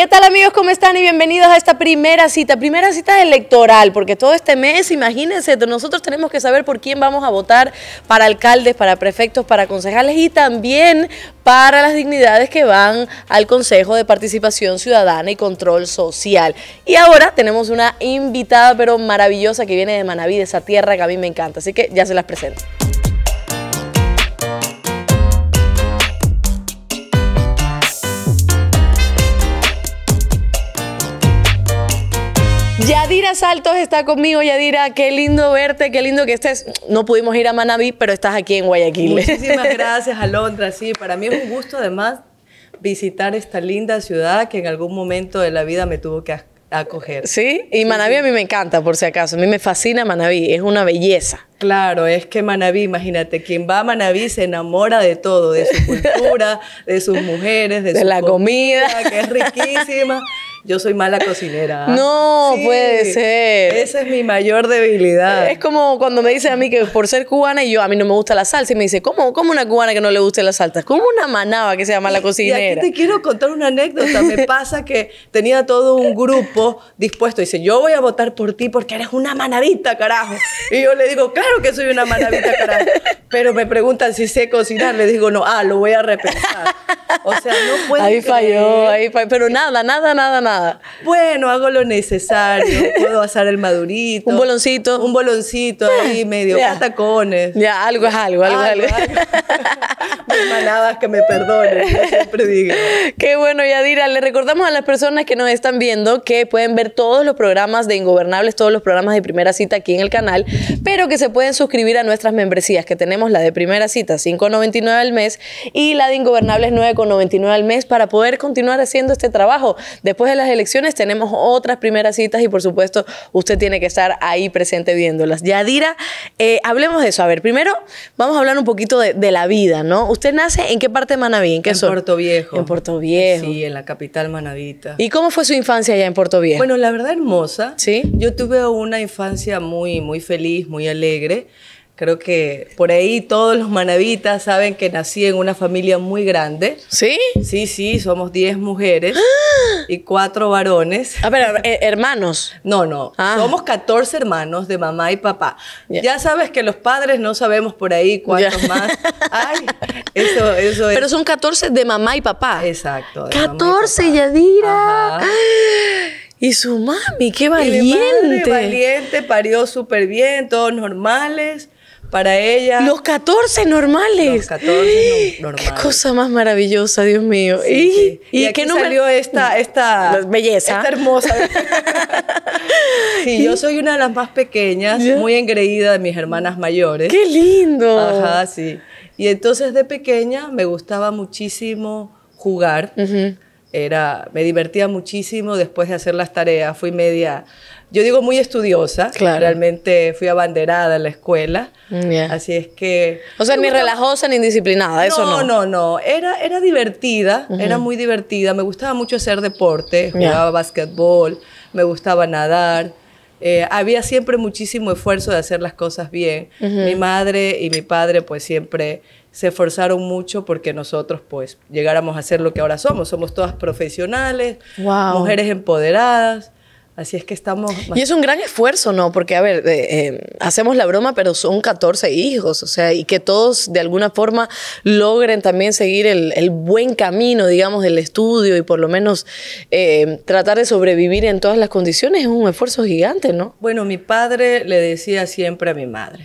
¿Qué tal amigos? ¿Cómo están? Y bienvenidos a esta primera cita, primera cita electoral, porque todo este mes, imagínense, nosotros tenemos que saber por quién vamos a votar para alcaldes, para prefectos, para concejales y también para las dignidades que van al Consejo de Participación Ciudadana y Control Social. Y ahora tenemos una invitada pero maravillosa que viene de Manaví, de esa tierra que a mí me encanta, así que ya se las presento. Yadira Saltos está conmigo, Yadira. Qué lindo verte, qué lindo que estés. No pudimos ir a Manaví, pero estás aquí en Guayaquil. Muchísimas gracias, Alondra. Sí, para mí es un gusto además visitar esta linda ciudad que en algún momento de la vida me tuvo que acoger. Sí, y Manaví a mí me encanta, por si acaso. A mí me fascina Manaví, es una belleza. Claro, es que Manaví, imagínate, quien va a Manaví se enamora de todo, de su cultura, de sus mujeres, de, de la comida, que es riquísima. Yo soy mala cocinera. ¿ah? No, puede ser. Esa es mi mayor debilidad. Es como cuando me dicen a mí que por ser cubana y yo, a mí no me gusta la salsa. Y me dice, ¿cómo, cómo una cubana que no le guste la salsa? ¿Cómo una manaba que sea mala cocinera? Y aquí te quiero contar una anécdota. Me pasa que tenía todo un grupo dispuesto. Dice, yo voy a votar por ti porque eres una manavita, carajo. Y yo le digo, claro que soy una manavita, carajo. Pero me preguntan si sé cocinar. Le digo, no, ah, lo voy a repensar. O sea, no puede. Ahí falló, ahí falló. Pero nada, nada, nada, nada. Bueno, hago lo necesario. Puedo asar el madurito. Un boloncito. Un boloncito ahí, medio yeah. Ya, algo es algo, algo, es algo. Mis manadas que me perdonen, siempre digo. Qué bueno, Yadira. Le recordamos a las personas que nos están viendo que pueden ver todos los programas de Ingobernables, todos los programas de primera cita aquí en el canal, pero que se pueden suscribir a nuestras membresías, que tenemos la de primera cita, 5.99 al mes, y la de Ingobernables, 9.99 al mes, para poder continuar haciendo este trabajo. Después de las elecciones tenemos otras primeras citas y por supuesto usted tiene que estar ahí presente viéndolas. Yadira, eh, hablemos de eso. A ver, primero vamos a hablar un poquito de, la vida, ¿no? ¿Usted nace en qué parte de Manaví? ¿En qué En Puerto Viejo. En Puerto Viejo. Sí, en la capital manavita. ¿Y cómo fue su infancia allá en Puerto Viejo? Bueno, la verdad hermosa. Sí. Yo tuve una infancia muy, muy feliz, muy alegre. Creo que por ahí todos los manabitas saben que nací en una familia muy grande. ¿Sí? Sí, sí, somos 10 mujeres y 4 varones. A ah, ver, eh, hermanos. No, no. Ah. Somos 14 hermanos de mamá y papá. Ya sabes que los padres no sabemos por ahí cuántos más. hay. eso, Pero son 14 de mamá y papá. Exacto. 14, Yadira. Y su mami, qué valiente. valiente, parió súper bien, todos normales. Para ella. Los 14 normales. Los 14 normales. Qué cosa más maravillosa, Dios mío. ¿Y, sí. ¿Y, qué salió esta, esta belleza? Esta hermosa. sí, yo soy una de las más pequeñas, muy engreída de mis hermanas mayores. ¡Qué lindo! Ajá, sí. Y entonces de pequeña me gustaba muchísimo jugar. Era, me divertía muchísimo después de hacer las tareas. Fui media yo digo muy estudiosa. Realmente fui abanderada en la escuela. Así es que... O sea, ni relajosa ni indisciplinada, eso no. No, no, no. Era, era divertida, era muy divertida. Me gustaba mucho hacer deporte, jugaba me gustaba nadar. Eh, había siempre muchísimo esfuerzo de hacer las cosas bien. Mi madre y mi padre pues siempre se esforzaron mucho porque nosotros pues llegáramos a ser lo que ahora somos. Somos todas profesionales, mujeres empoderadas. Así es que estamos... Y es un gran esfuerzo, ¿no? Porque, a ver, eh, eh, hacemos la broma, pero son 14 hijos, o sea, y que todos de alguna forma logren también seguir el, buen camino, digamos, del estudio y por lo menos eh, tratar de sobrevivir en todas las condiciones es un esfuerzo gigante, ¿no? Bueno, mi padre le decía siempre a mi madre,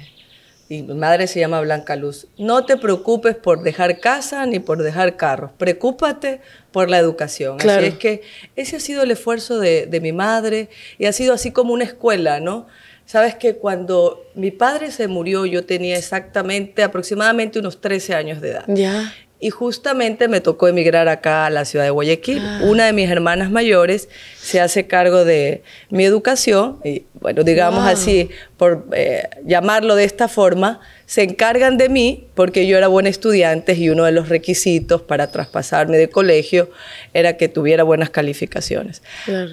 y mi madre se llama Blanca Luz, no te preocupes por dejar casa ni por dejar carros, preocúpate por la educación. Claro. Así es que ese ha sido el esfuerzo de, mi madre y ha sido así como una escuela, ¿no? Sabes que cuando mi padre se murió yo tenía exactamente aproximadamente unos 13 años de edad. Ya. Y justamente me tocó emigrar acá a la ciudad de Guayaquil. Ah. Una de mis hermanas mayores se hace cargo de mi educación y bueno, digamos así, por eh, llamarlo de esta forma, se encargan de mí porque yo era buena estudiante y uno de los requisitos para traspasarme de colegio era que tuviera buenas calificaciones.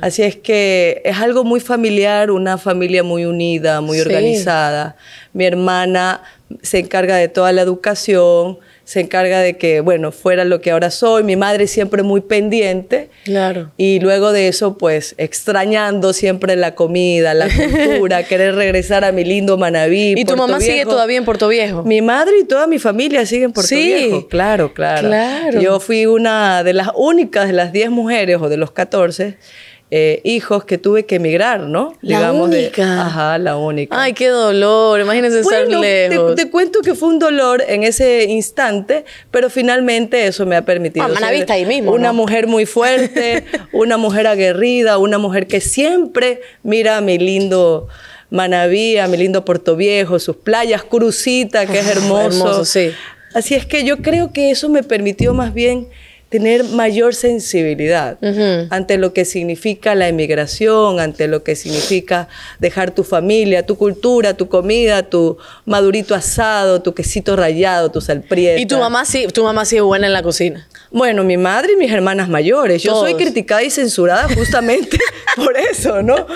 Así es que es algo muy familiar, una familia muy unida, muy organizada. Mi hermana se encarga de toda la educación se encarga de que, bueno, fuera lo que ahora soy, mi madre siempre muy pendiente. Claro. Y luego de eso, pues extrañando siempre la comida, la cultura, querer regresar a mi lindo Manabí. ¿Y tu mamá sigue todavía en Puerto Viejo? Mi madre y toda mi familia siguen en Puerto sí. Claro, claro. Claro. Yo fui una de las únicas de las diez mujeres o de los 14 eh, hijos que tuve que emigrar, ¿no? La única. ajá, la única. Ay, qué dolor, imagínense estar lejos. Te, cuento que fue un dolor en ese instante, pero finalmente eso me ha permitido ah, ser ahí mismo, una mujer muy fuerte, una mujer aguerrida, una mujer que siempre mira a mi lindo Manaví, a mi lindo Puerto Viejo, sus playas, Crucita, que es ah, hermoso. hermoso, sí. Así es que yo creo que eso me permitió más bien tener mayor sensibilidad ante lo que significa la emigración, ante lo que significa dejar tu familia, tu cultura, tu comida, tu madurito asado, tu quesito rallado, tu salprieta. ¿Y tu mamá sí, tu mamá sí es buena en la cocina? Bueno, mi madre y mis hermanas mayores. Yo soy criticada y censurada justamente por eso, ¿no?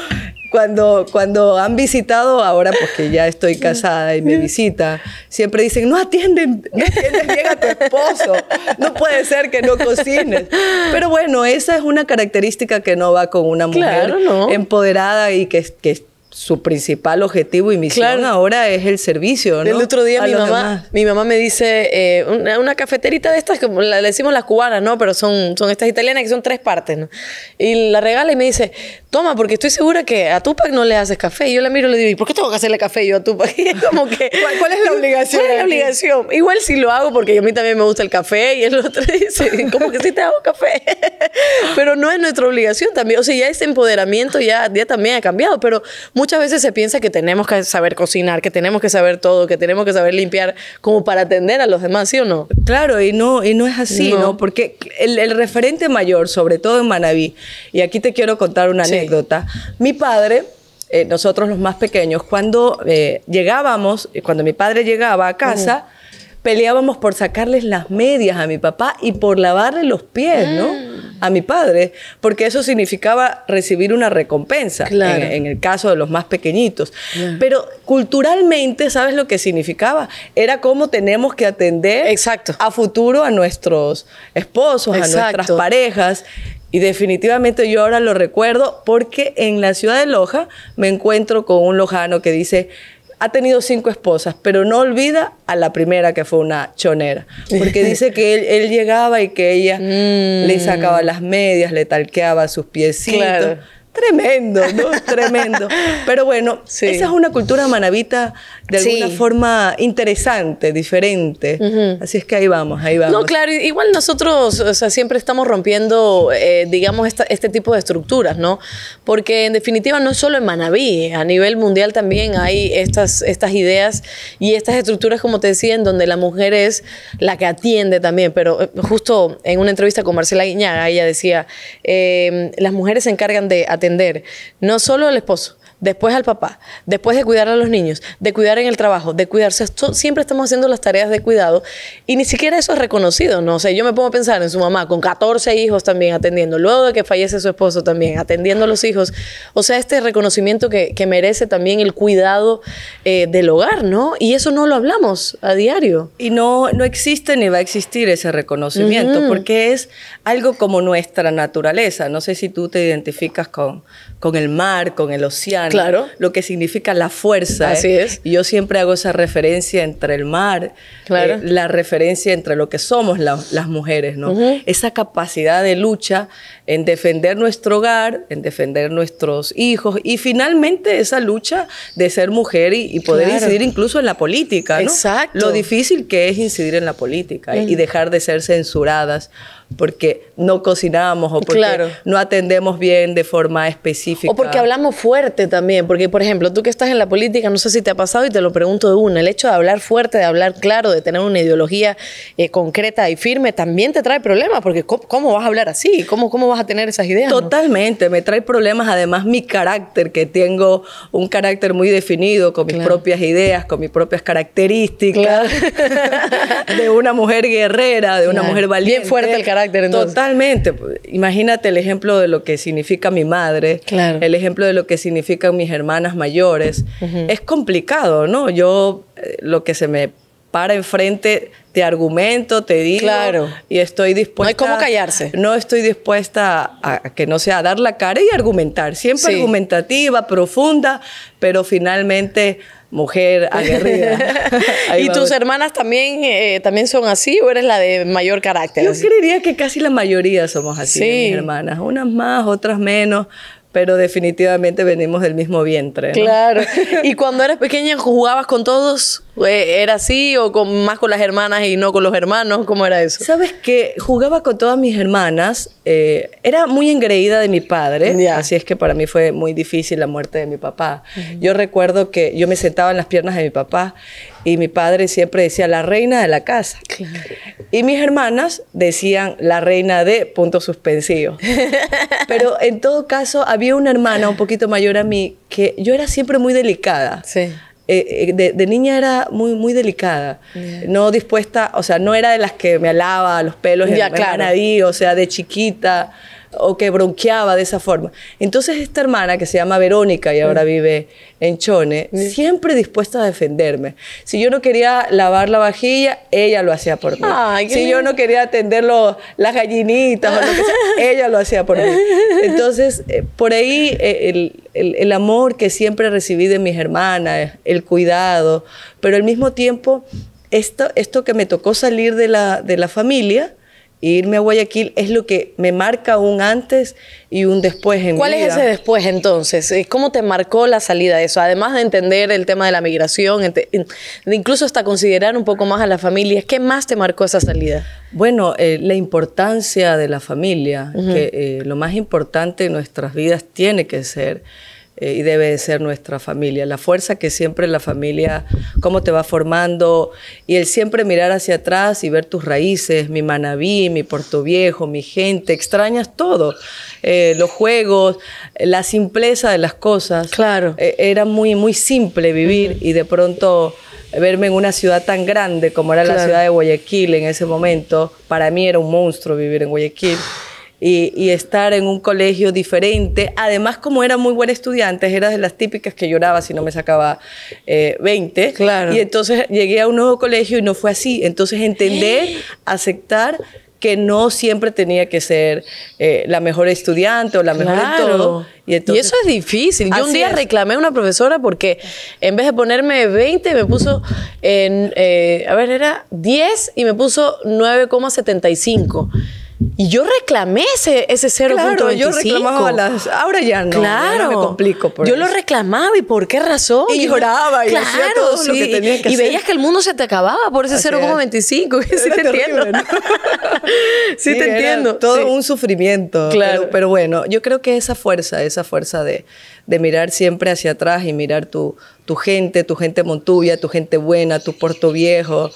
cuando, cuando han visitado, ahora porque ya estoy casada y me visita, siempre dicen, no atienden, no atienden bien a tu esposo, no puede ser que no cocines. Pero bueno, esa es una característica que no va con una mujer empoderada y que, que su principal objetivo y misión ahora es el servicio. ¿no? El otro día mi mamá, mi mamá me dice, eh, una, cafeterita de estas, como le decimos las cubanas, ¿no? Pero son, son estas italianas que son tres partes, ¿no? Y la regala y me dice, toma, porque estoy segura que a Tupac no le haces café. Y yo la miro y le digo, ¿y por qué tengo que hacerle café yo a Tupac? Y es como que... ¿Cuál, es la obligación? ¿Cuál es la obligación? Igual si lo hago porque a mí también me gusta el café y el otro dice, ¿Cómo que sí te hago café. Pero no es nuestra obligación también. O sea, ya ese empoderamiento ya, ya también ha cambiado, pero Muchas veces se piensa que tenemos que saber cocinar, que tenemos que saber todo, que tenemos que saber limpiar como para atender a los demás, ¿sí o no? Claro, y no, y no es así, ¿no? Porque el, referente mayor, sobre todo en Manabí, y aquí te quiero contar una anécdota, mi padre... Eh, nosotros los más pequeños, cuando eh, llegábamos, cuando mi padre llegaba a casa, peleábamos por sacarles las medias a mi papá y por lavarle los pies, ¿no? Mm. A mi padre, porque eso significaba recibir una recompensa, en, el caso de los más pequeñitos. Pero culturalmente, ¿sabes lo que significaba? Era cómo tenemos que atender a futuro a nuestros esposos, a nuestras parejas. Y definitivamente yo ahora lo recuerdo porque en la ciudad de Loja me encuentro con un lojano que dice, ha tenido cinco esposas, pero no olvida a la primera que fue una chonera, porque dice que él, llegaba y que ella le mm. sacaba las medias, le talqueaba sus piecitos. Tremendo, ¿no? Tremendo. Pero bueno, esa es una cultura manavita de alguna forma interesante, diferente. Así es que ahí vamos, ahí vamos. No, claro, igual nosotros sea, siempre estamos rompiendo, eh, digamos, este tipo de estructuras, ¿no? Porque en definitiva no solo en Manabí, a nivel mundial también hay estas, estas ideas y estas estructuras, como te decía, en donde la mujer es la que atiende también. Pero eh, justo en una entrevista con Marcela Guiñaga, ella decía, eh, las mujeres se encargan de atender no solo al esposo, después al papá, después de cuidar a los niños, de cuidar en el trabajo, de cuidarse. siempre estamos haciendo las tareas de cuidado y ni siquiera eso es reconocido, ¿no? O yo me pongo a pensar en su mamá con 14 hijos también atendiendo, luego de que fallece su esposo también atendiendo a los hijos. O sea, este reconocimiento que, que merece también el cuidado eh, del hogar, ¿no? Y eso no lo hablamos a diario. Y no, no existe ni va a existir ese reconocimiento porque es algo como nuestra naturaleza. No sé si tú te identificas con, con el mar, con el océano claro. lo que significa la fuerza. Así ¿eh? es. Y yo siempre hago esa referencia entre el mar, eh, la referencia entre lo que somos las mujeres, Esa capacidad de lucha en defender nuestro hogar, en defender nuestros hijos y finalmente esa lucha de ser mujer y, poder incidir incluso en la política, Lo difícil que es incidir en la política y dejar de ser censuradas porque no cocinamos o porque no atendemos bien de forma específica. O porque hablamos fuerte también, porque por ejemplo, tú que estás en la política, no sé si te ha pasado y te lo pregunto de una, el hecho de hablar fuerte, de hablar claro, de tener una ideología eh, concreta y firme, también te trae problemas, porque ¿cómo, vas a hablar así? ¿Cómo, ¿Cómo, vas a tener esas ideas? Totalmente, me trae problemas además mi carácter, que tengo un carácter muy definido, con mis propias ideas, con mis propias características, de una mujer guerrera, de una mujer valiente. Bien fuerte el carácter. Totalmente. Imagínate el ejemplo de lo que significa mi madre, el ejemplo de lo que significan mis hermanas mayores. Es complicado, ¿no? Yo eh, lo que se me para enfrente, te argumento, te digo. Claro. Y estoy dispuesta. No hay callarse. No estoy dispuesta a, que no sea dar la cara y argumentar. Siempre argumentativa, profunda, pero finalmente mujer aguerrida. ¿Y tus hermanas también, eh, también son así o eres la de mayor carácter? Yo creería que casi la mayoría somos así, mis hermanas. Unas más, otras menos, pero definitivamente venimos del mismo vientre. Claro. ¿Y cuando eras pequeña jugabas con todos? Eh, ¿Era así o más con las hermanas y no con los hermanos? ¿Cómo era eso? Sabes que jugaba con todas mis hermanas. Eh, era muy engreída de mi padre, así es que para mí fue muy difícil la muerte de mi papá. Yo recuerdo que yo me sentaba en las piernas de mi papá y mi padre siempre decía la reina de la casa. Y mis hermanas decían la reina de punto suspensivo, Pero en todo caso, había una hermana un poquito mayor a mí que yo era siempre muy delicada. Sí. Eh, eh, de, niña era muy, muy delicada, no dispuesta, o sea, no era de las que me alaba los pelos y me o sea, de chiquita, o que bronqueaba de esa forma. Entonces esta hermana que se llama Verónica y ahora mm. vive en Chone, mm. siempre dispuesta a defenderme. Si yo no quería lavar la vajilla, ella lo hacía por mí. si yo no quería atender las gallinitas ella lo hacía por mí. Entonces, eh, por ahí eh, el, amor que siempre recibí de mis hermanas, el cuidado, pero al mismo tiempo, esto, esto que me tocó salir de de la familia, irme a Guayaquil es lo que me marca un antes y un después en ¿Cuál mi vida. es ese después entonces? ¿Cómo te marcó la salida de eso? Además de entender el tema de la migración, incluso hasta considerar un poco más a la familia. ¿qué más te marcó esa salida? Bueno, eh, la importancia de la familia, que eh, lo más importante en nuestras vidas tiene que ser eh, y debe de ser nuestra familia. La fuerza que siempre la familia, cómo te va formando y el siempre mirar hacia atrás y ver tus raíces, mi manabí, mi Viejo, mi gente, extrañas todo, eh, los juegos, la simpleza de las cosas. Claro. Eh, era muy, muy simple vivir y de pronto verme en una ciudad tan grande como era la ciudad de Guayaquil en ese momento, para mí era un monstruo vivir en Guayaquil y, estar en un colegio diferente. Además, como era muy buena estudiante, era de las típicas que lloraba si no me sacaba 20. Eh, claro. Y entonces llegué a un nuevo colegio y no fue así. Entonces, entender, ¿Eh? aceptar que no siempre tenía que ser eh, la mejor estudiante o la mejor en todo. Y, eso es difícil. Yo un día reclamé a una profesora porque en vez de ponerme 20, me puso, en, a ver, era 10 y me puso 9,75. Y yo reclamé ese, ese 0.25. Claro, yo reclamaba Ahora ya no, claro. me complico Yo lo reclamaba, ¿y por qué razón? Y lloraba, y claro, lo que y, veías que el mundo se te acababa por ese 0.25. sí te entiendo. sí, te entiendo. todo un sufrimiento. Claro. Pero, bueno, yo creo que esa fuerza, esa fuerza de, mirar siempre hacia atrás y mirar tu, gente, tu gente montuvia, tu gente buena, tu Puerto Viejo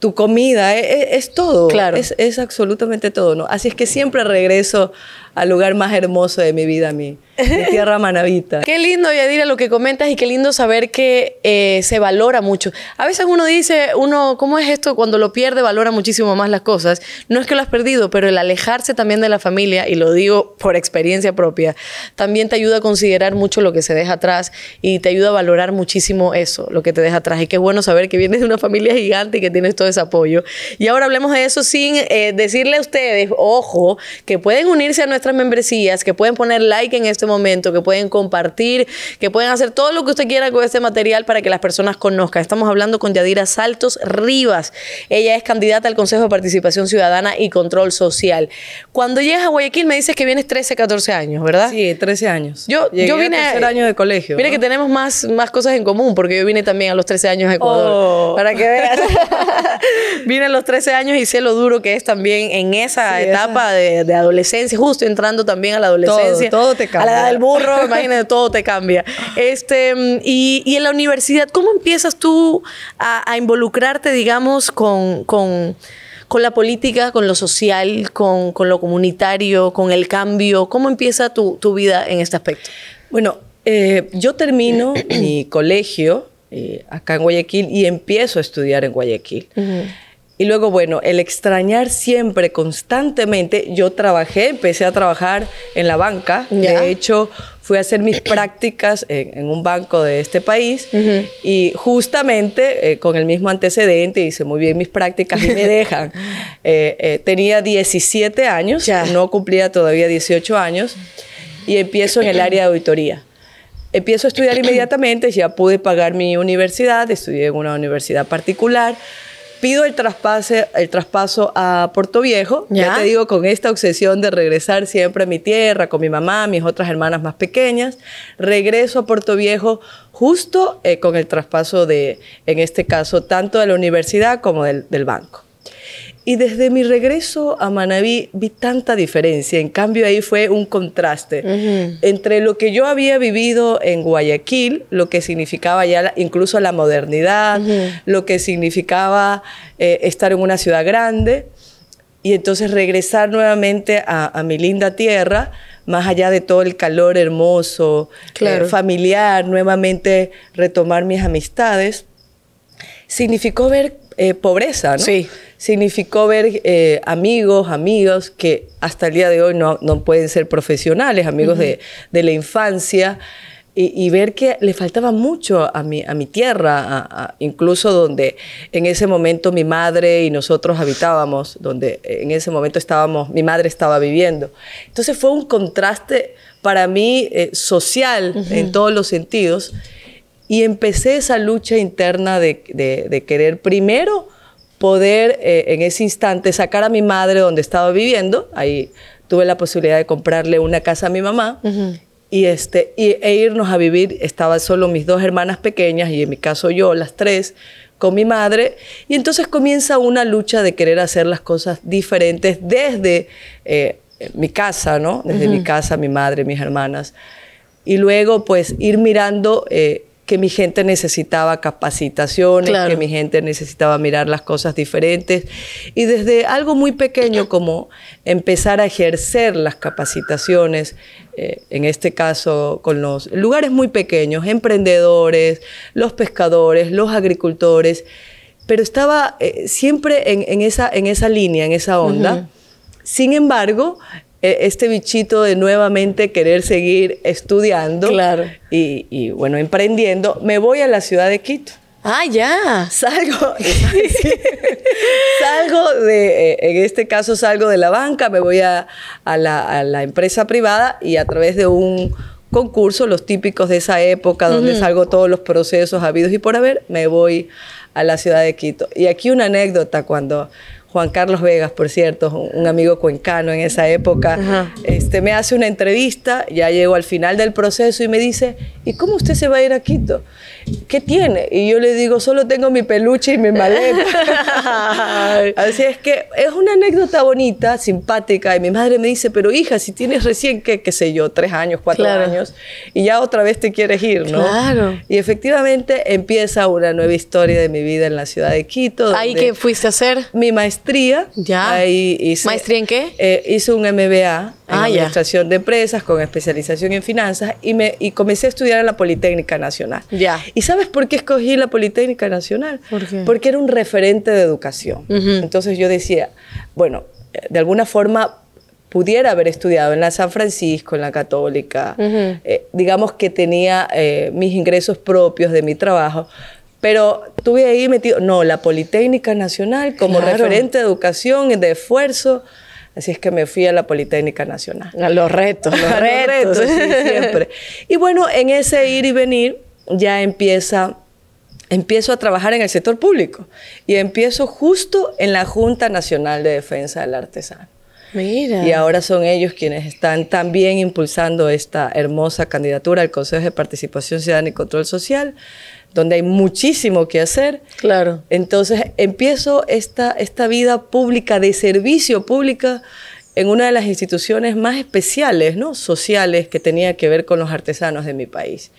tu comida, e, e, es, todo, claro. es, es absolutamente todo, ¿no? Así es que siempre regreso al lugar más hermoso de mi vida, mí mi tierra manavita. Qué lindo, Yadira, lo que comentas y qué lindo saber que eh, se valora mucho. A veces uno dice, uno, ¿cómo es esto? Cuando lo pierde valora muchísimo más las cosas. No es que lo has perdido, pero el alejarse también de la familia, y lo digo por experiencia propia, también te ayuda a considerar mucho lo que se deja atrás y te ayuda a valorar muchísimo eso, lo que te deja atrás. Y qué bueno saber que vienes de una familia gigante y que tienes todo ese apoyo. Y ahora hablemos de eso sin eh, decirle a ustedes, ojo, que pueden unirse a nuestra membresías, que pueden poner like en este momento, que pueden compartir, que pueden hacer todo lo que usted quiera con este material para que las personas conozcan. Estamos hablando con Yadira Saltos Rivas. Ella es candidata al Consejo de Participación Ciudadana y Control Social. Cuando llegas a Guayaquil me dices que vienes 13, 14 años, ¿verdad? Sí, 13 años. Yo, yo vine a tercer año de colegio. Mire que tenemos más, más cosas en común, porque yo vine también a los 13 años a Ecuador. Oh. Para que veas. vine a los 13 años y sé lo duro que es también en esa etapa De, de adolescencia, justo entrando también a la adolescencia. Todo, te cambia. A la edad del burro, imagínate, todo te cambia. Este, y, en la universidad, ¿cómo empiezas tú a, involucrarte, digamos, con, la política, con lo social, con, lo comunitario, con el cambio? ¿Cómo empieza tu, vida en este aspecto? Bueno, eh, yo termino mi colegio eh, acá en Guayaquil y empiezo a estudiar en Guayaquil. Y luego, bueno, el extrañar siempre, constantemente, yo trabajé, empecé a trabajar en la banca. De hecho, fui a hacer mis prácticas en, un banco de este país y justamente eh, con el mismo antecedente, hice muy bien mis prácticas y me dejan. Eh, eh, tenía 17 años, no cumplía todavía 18 años y empiezo en el área de auditoría empiezo a estudiar inmediatamente, ya pude pagar mi universidad, estudié en una universidad particular, pido el, traspase, el traspaso a Puerto Viejo, ¿Ya? te digo, con esta obsesión de regresar siempre a mi tierra, con mi mamá, mis otras hermanas más pequeñas, regreso a Puerto Viejo justo eh, con el traspaso de, en este caso, tanto de la universidad como del banco. Y desde mi regreso a Manaví vi tanta diferencia. En cambio, ahí fue un contraste entre lo que yo había vivido en Guayaquil, lo que significaba ya incluso la modernidad, lo que significaba eh, estar en una ciudad grande, y entonces regresar nuevamente a, mi linda tierra, más allá de todo el calor hermoso, eh, familiar, nuevamente retomar mis amistades, significó ver eh, pobreza, ¿no? Sí. Significó ver eh, amigos, amigos que hasta el día de hoy no, no pueden ser profesionales, amigos de, la infancia, y, ver que le faltaba mucho a mi, a mi tierra, incluso donde en ese momento mi madre y nosotros habitábamos, donde eh, en ese momento estábamos, mi madre estaba viviendo. Entonces fue un contraste para mí social en todos los sentidos y empecé esa lucha interna de, de, querer primero poder eh, en ese instante sacar a mi madre donde estaba viviendo, ahí tuve la posibilidad de comprarle una casa a mi mamá, y este, y, e irnos a vivir, estaban solo mis dos hermanas pequeñas, y en mi caso yo, las tres, con mi madre, y entonces comienza una lucha de querer hacer las cosas diferentes desde eh, mi casa, ¿no? Desde mi casa, mi madre, mis hermanas, y luego pues ir mirando... Eh, que mi gente necesitaba capacitaciones, que mi gente necesitaba mirar las cosas diferentes. Y desde algo muy pequeño como empezar a ejercer las capacitaciones, eh, en este caso con los lugares muy pequeños, emprendedores, los pescadores, los agricultores, pero estaba eh, siempre en, esa, en esa línea, en esa onda. Sin embargo, e, este bichito de nuevamente querer seguir estudiando y, bueno, emprendiendo, me voy a la ciudad de Quito. Ah, ya. Salgo, salgo de, eh, en este caso salgo de la banca, me voy a, la, empresa privada y a través de un concurso, los típicos de esa época, donde salgo todos los procesos habidos y por haber, me voy a la ciudad de Quito. Y aquí una anécdota cuando Juan Carlos Vegas, por cierto, un amigo cuencano en esa época, este, me hace una entrevista, ya llego al final del proceso y me dice, ¿y cómo usted se va a ir a Quito? ¿Qué tiene? Y yo le digo, solo tengo mi peluche y mi maleta. Así es que es una anécdota bonita, simpática, y mi madre me dice, pero hija, si tienes recién, qué, qué sé yo, tres años, cuatro años, y ya otra vez te quieres ir, ¿no? Claro. Y efectivamente empieza una nueva historia de mi vida en la ciudad de Quito. ¿Ahí qué fuiste a hacer? Mi maestría maestría. Ya. Ahí ¿Maestría en qué? hizo eh, hice un MBA en ah, Administración de Empresas con especialización en finanzas y, me, y comencé a estudiar en la Politécnica Nacional. Ya. ¿Y sabes por qué escogí la Politécnica Nacional? Porque era un referente de educación. Entonces yo decía, bueno, eh, de alguna forma pudiera haber estudiado en la San Francisco, en la Católica, eh, digamos que tenía mis ingresos propios de mi trabajo, pero tuve ahí metido, no, la Politécnica Nacional como referente de educación, de esfuerzo. Así es que me fui a la Politécnica Nacional. A los retos, los retos, siempre. Y bueno, en ese ir y venir ya empieza empiezo a trabajar en el sector público y empiezo justo en la Junta Nacional de Defensa del Artesano. Mira. Y ahora son ellos quienes están también impulsando esta hermosa candidatura al Consejo de Participación Ciudadana y Control Social donde hay muchísimo que hacer. Claro. Entonces empiezo esta, esta vida pública de servicio público, en una de las instituciones más especiales, ¿no? sociales, que tenía que ver con los artesanos de mi país.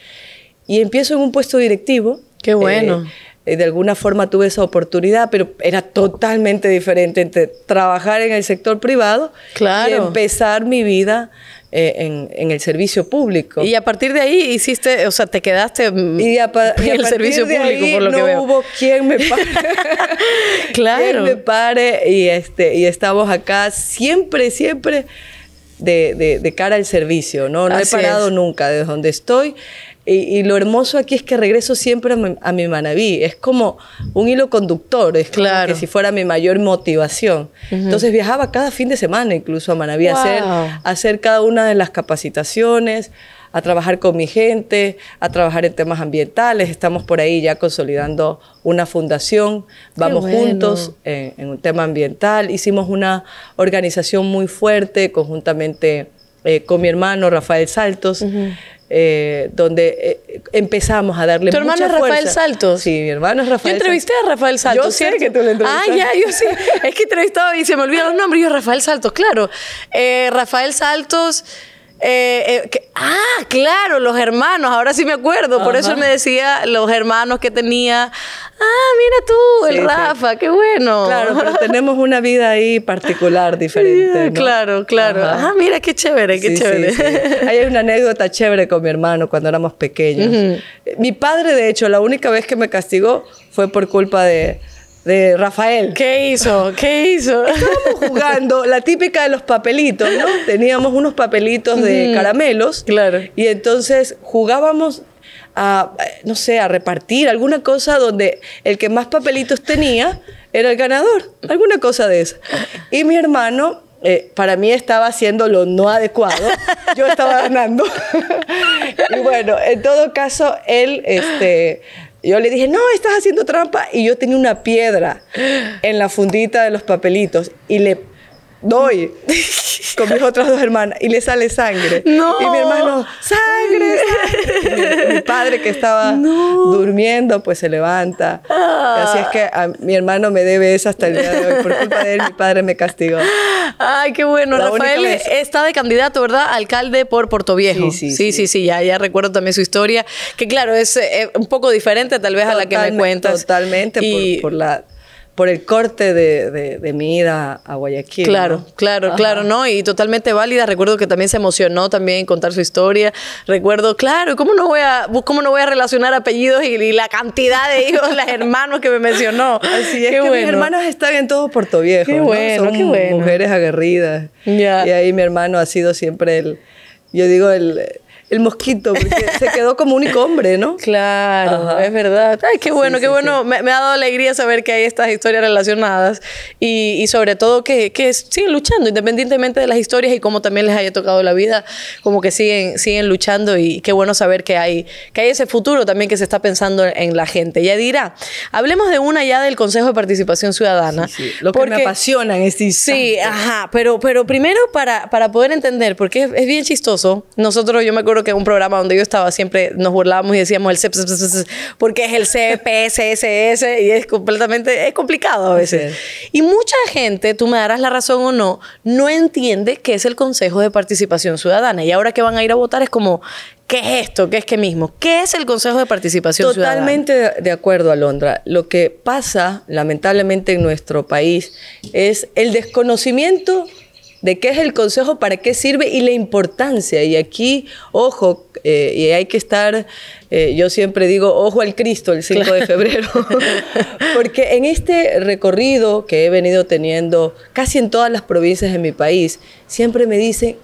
Y empiezo en un puesto directivo. Qué eh, bueno. Eh, de alguna forma tuve esa oportunidad, pero era totalmente diferente entre trabajar en el sector privado claro. y empezar mi vida eh, en, el servicio público. Y a partir de ahí hiciste, o sea, te quedaste mm, en el servicio público, por lo no que veo. hubo quien me pare. claro. Quien me pare y, este, y estamos acá siempre, siempre de, de, cara al servicio, ¿no? No he parado nunca desde donde estoy. Y, lo hermoso aquí es que regreso siempre a mi, Manaví. manabí. Es como un hilo conductor, es como que si fuera mi mayor motivación. Entonces viajaba cada fin de semana incluso a Manabí a, hacer, hacer cada una de las capacitaciones a trabajar con mi gente, a trabajar en temas ambientales. Estamos por ahí ya consolidando una fundación, vamos juntos eh, en, un tema ambiental. Hicimos una organización muy fuerte conjuntamente eh, con mi hermano Rafael Saltos. Eh, donde eh, empezamos a darle ¿Tu hermano es Rafael Saltos? Sí, mi hermano es Rafael Yo entrevisté a Rafael Saltos, Yo ¿cierto? sé que tú lo entrevistaste. Ah, ya, yo sí. Es que entrevistaba y se me olvidaron los nombres. Yo, Rafael Saltos, claro. Eh, Rafael Saltos... Eh, eh, ah, claro, los hermanos, ahora sí me acuerdo, por eso me decía los hermanos que tenía, ah, mira tú, el Rafa, qué bueno. Claro, pero tenemos una vida ahí particular, diferente. Claro, claro. Ah, mira, qué chévere, qué chévere. hay una anécdota chévere con mi hermano cuando éramos pequeños. Eh, mi padre, de hecho, la única vez que me castigó fue por culpa de de Rafael. ¿Qué hizo? ¿Qué hizo? Estábamos jugando la típica de los papelitos, ¿no? Teníamos unos papelitos de caramelos. Claro. Y entonces jugábamos a, no sé, a repartir alguna cosa donde el que más papelitos tenía era el ganador. Alguna cosa de eso Y mi hermano eh, para mí estaba haciendo lo no adecuado, yo estaba ganando. y bueno, en todo caso, él este, yo le dije, no, estás haciendo trampa. Y yo tenía una piedra en la fundita de los papelitos y le doy con mis otras dos hermanas y le sale sangre. Y mi hermano, sangre, Mi, padre que estaba durmiendo, pues se levanta. Ah. Así es que a, mi hermano me debe esa hasta el día de hoy. Por culpa de él, mi padre me castigó. Ay, qué bueno. Rafael está de candidato, ¿verdad? Alcalde por Portoviejo. Sí sí sí, sí, ya, ya recuerdo también su historia, que claro, es eh, un poco diferente tal vez a la que me cuentas. Totalmente, por la por el corte de, mi ida a Guayaquil. Claro, claro, claro, ¿no? Y totalmente válida. Recuerdo que también se emocionó también contar su historia. Recuerdo, claro, ¿cómo no voy a, cómo no voy a relacionar apellidos y, la cantidad de hijos, las hermanos que me mencionó? Así es, que mis hermanos están en todo Puerto Viejo. Qué Son mujeres aguerridas. Y ahí mi hermano ha sido siempre el, yo digo, el el mosquito, porque se quedó como único hombre, ¿no? Claro, es verdad. Ay, qué bueno, qué bueno. Me, ha dado alegría saber que hay estas historias relacionadas y, sobre todo que, siguen luchando, independientemente de las historias y cómo también les haya tocado la vida, como que siguen, siguen luchando y qué bueno saber que hay, que hay ese futuro también que se está pensando en la gente. Ya dirá, hablemos de una ya del Consejo de Participación Ciudadana. Lo porque, que me apasiona en este Sí, ajá, pero, pero primero para, para poder entender, porque es bien chistoso, nosotros, yo me acuerdo que en un programa donde yo estaba siempre nos burlábamos y decíamos el CPSSS, porque es el CPSSS y es completamente, es complicado a veces. Y mucha gente, tú me darás la razón o no, no entiende qué es el Consejo de Participación Ciudadana. Y ahora que van a ir a votar es como, ¿Qué es esto? ¿Qué es qué mismo? ¿Qué es el Consejo de Participación Ciudadana? Totalmente de acuerdo, Alondra. Lo que pasa, lamentablemente, en nuestro país es el desconocimiento de qué es el consejo, para qué sirve y la importancia. Y aquí, ojo, eh, y hay que estar, eh, yo siempre digo, ojo al Cristo el 5 de febrero, porque en este recorrido que he venido teniendo casi en todas las provincias de mi país, siempre me dicen,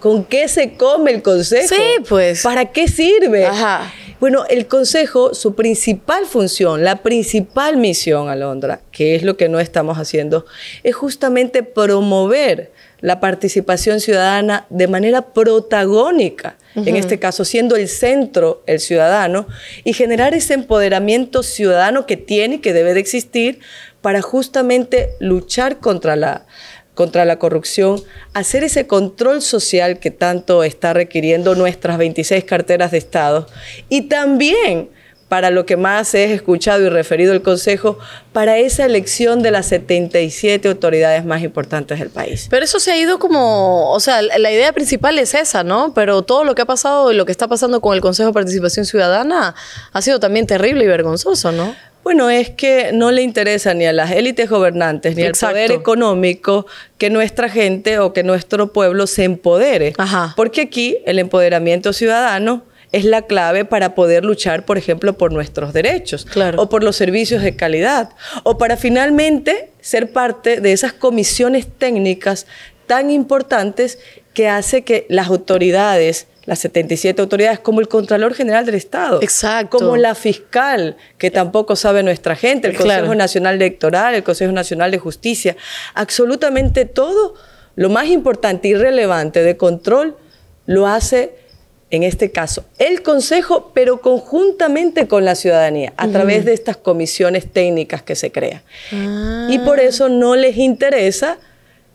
¿con qué se come el consejo? Sí, pues. ¿Para qué sirve? Ajá. Bueno, el consejo, su principal función, la principal misión, Alondra, que es lo que no estamos haciendo, es justamente promover la participación ciudadana de manera protagónica, en este caso siendo el centro el ciudadano, y generar ese empoderamiento ciudadano que tiene y que debe de existir para justamente luchar contra la, contra la corrupción, hacer ese control social que tanto está requiriendo nuestras 26 carteras de Estado y también para lo que más es escuchado y referido el Consejo, para esa elección de las 77 autoridades más importantes del país. Pero eso se ha ido como, o sea, la idea principal es esa, ¿no? Pero todo lo que ha pasado y lo que está pasando con el Consejo de Participación Ciudadana ha sido también terrible y vergonzoso, ¿no? Bueno, es que no le interesa ni a las élites gobernantes ni al poder económico que nuestra gente o que nuestro pueblo se empodere. Porque aquí el empoderamiento ciudadano es la clave para poder luchar, por ejemplo, por nuestros derechos o por los servicios de calidad o para finalmente ser parte de esas comisiones técnicas tan importantes que hace que las autoridades las 77 autoridades, como el Contralor General del Estado, como la fiscal, que tampoco sabe nuestra gente, el Consejo Nacional Electoral, el Consejo Nacional de Justicia, absolutamente todo lo más importante y relevante de control lo hace en este caso, el Consejo, pero conjuntamente con la ciudadanía, a través de estas comisiones técnicas que se crean. Ah. Y por eso no les interesa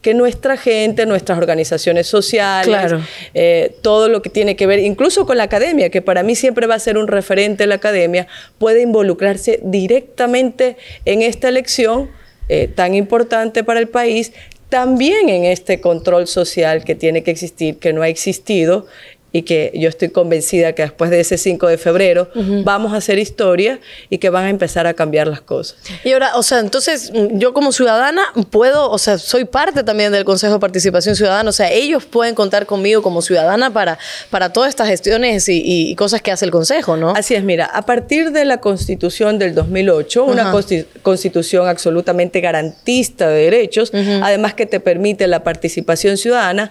que nuestra gente, nuestras organizaciones sociales, eh, todo lo que tiene que ver, incluso con la academia, que para mí siempre va a ser un referente la academia, pueda involucrarse directamente en esta elección eh, tan importante para el país, también en este control social que tiene que existir, que no ha existido y que yo estoy convencida que después de ese 5 de febrero vamos a hacer historia y que van a empezar a cambiar las cosas. Y ahora, o sea, entonces mm, yo como ciudadana puedo, o sea, soy parte también del Consejo de Participación Ciudadana, o sea, ellos pueden contar conmigo como ciudadana para, para todas estas gestiones y, cosas que hace el Consejo, ¿no? Así es, mira, a partir de la Constitución del 2008, una constitución absolutamente garantista de derechos, además que te permite la participación ciudadana,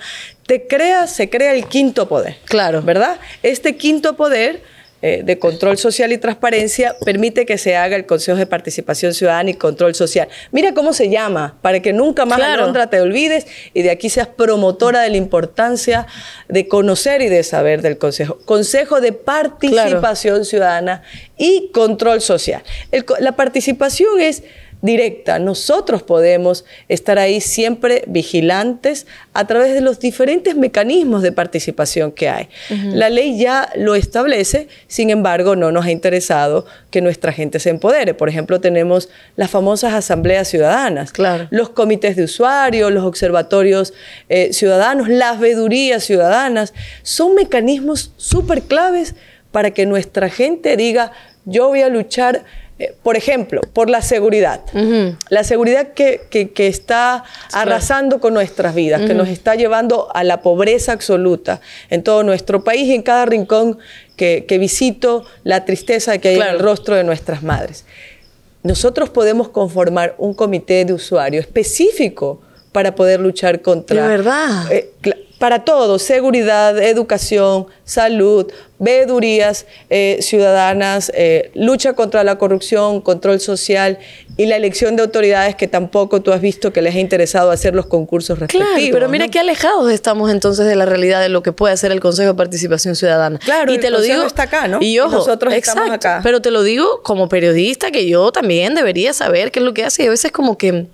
creas, se crea el quinto poder. Claro. ¿Verdad? Este quinto poder eh, de control social y transparencia permite que se haga el Consejo de Participación Ciudadana y Control Social. Mira cómo se llama, para que nunca más en Alondra te olvides y de aquí seas promotora de la importancia de conocer y de saber del Consejo. Consejo de Participación Ciudadana y Control Social. la participación es directa. Nosotros podemos estar ahí siempre vigilantes a través de los diferentes mecanismos de participación que hay. La ley ya lo establece, sin embargo, no nos ha interesado que nuestra gente se empodere. Por ejemplo, tenemos las famosas asambleas ciudadanas, los comités de usuarios, los observatorios eh, ciudadanos, las vedurías ciudadanas. Son mecanismos súper claves para que nuestra gente diga, yo voy a luchar eh, por ejemplo, por la seguridad. La seguridad que, está arrasando con nuestras vidas, que nos está llevando a la pobreza absoluta en todo nuestro país y en cada rincón que, visito, la tristeza que hay en el rostro de nuestras madres. Nosotros podemos conformar un comité de usuario específico para poder luchar contra... De verdad. Eh, para todo, seguridad, educación, salud, veedurías eh, ciudadanas, eh, lucha contra la corrupción, control social y la elección de autoridades que tampoco tú has visto que les ha interesado hacer los concursos respectivos. Claro, pero mira qué alejados estamos entonces de la realidad de lo que puede hacer el Consejo de Participación Ciudadana. Claro, y, te lo digo está acá, ¿no? Y ojo, nosotros estamos acá. Pero te lo digo como periodista que yo también debería saber qué es lo que hace y a veces como que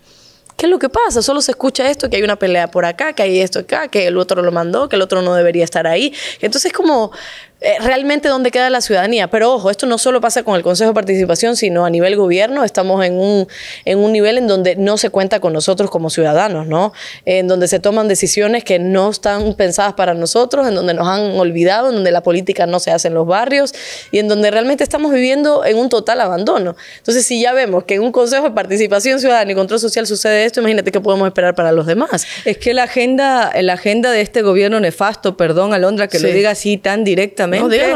¿Qué es lo que pasa? Solo se escucha esto, que hay una pelea por acá, que hay esto acá, que el otro lo mandó, que el otro no debería estar ahí. Entonces, como eh, realmente dónde queda la ciudadanía. Pero ojo, esto no solo pasa con el Consejo de Participación, sino a nivel gobierno. Estamos en un, en un nivel en donde no se cuenta con nosotros como ciudadanos, ¿no? En donde se toman decisiones que no están pensadas para nosotros, en donde nos han olvidado, en donde la política no se hace en los barrios y en donde realmente estamos viviendo en un total abandono. Entonces, si ya vemos que en un Consejo de Participación Ciudadana y Control Social sucede esto, imagínate qué podemos esperar para los demás. Es que la agenda, la agenda de este gobierno nefasto, perdón, Alondra, que lo diga así tan directamente,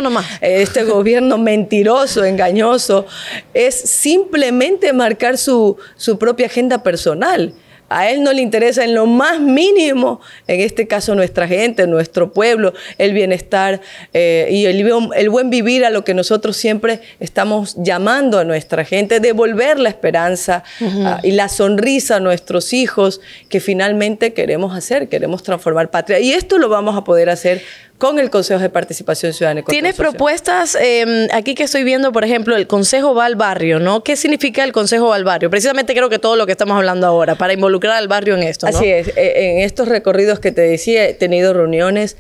nomás. este gobierno mentiroso, engañoso, es simplemente marcar su, propia agenda personal. A él no le interesa en lo más mínimo, en este caso nuestra gente, nuestro pueblo, el bienestar eh, y el, buen vivir a lo que nosotros siempre estamos llamando a nuestra gente, devolver la esperanza ah, y la sonrisa a nuestros hijos que finalmente queremos hacer, queremos transformar patria. Y esto lo vamos a poder hacer con el Consejo de Participación Ciudadana. Tienes propuestas em, aquí que estoy viendo, por ejemplo, el Consejo va al barrio, ¿no? ¿Qué significa el Consejo va al barrio? Precisamente creo que todo lo que estamos hablando ahora, para involucrar al barrio en esto. Así es, e, en estos recorridos que te decía, he tenido reuniones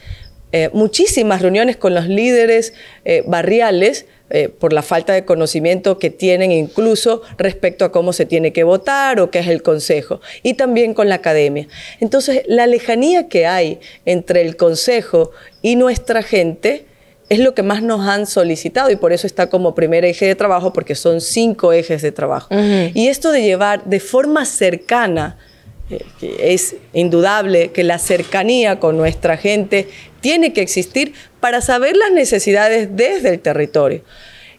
eh, muchísimas reuniones con los líderes eh, barriales eh, por la falta de conocimiento que tienen incluso respecto a cómo se tiene que votar o qué es el consejo, y también con la academia. Entonces, la lejanía que hay entre el consejo y nuestra gente, es lo que más nos han solicitado y por eso está como primer eje de trabajo, porque son cinco ejes de trabajo. Y esto de llevar de forma cercana es indudable que la cercanía con nuestra gente tiene que existir para saber las necesidades desde el territorio.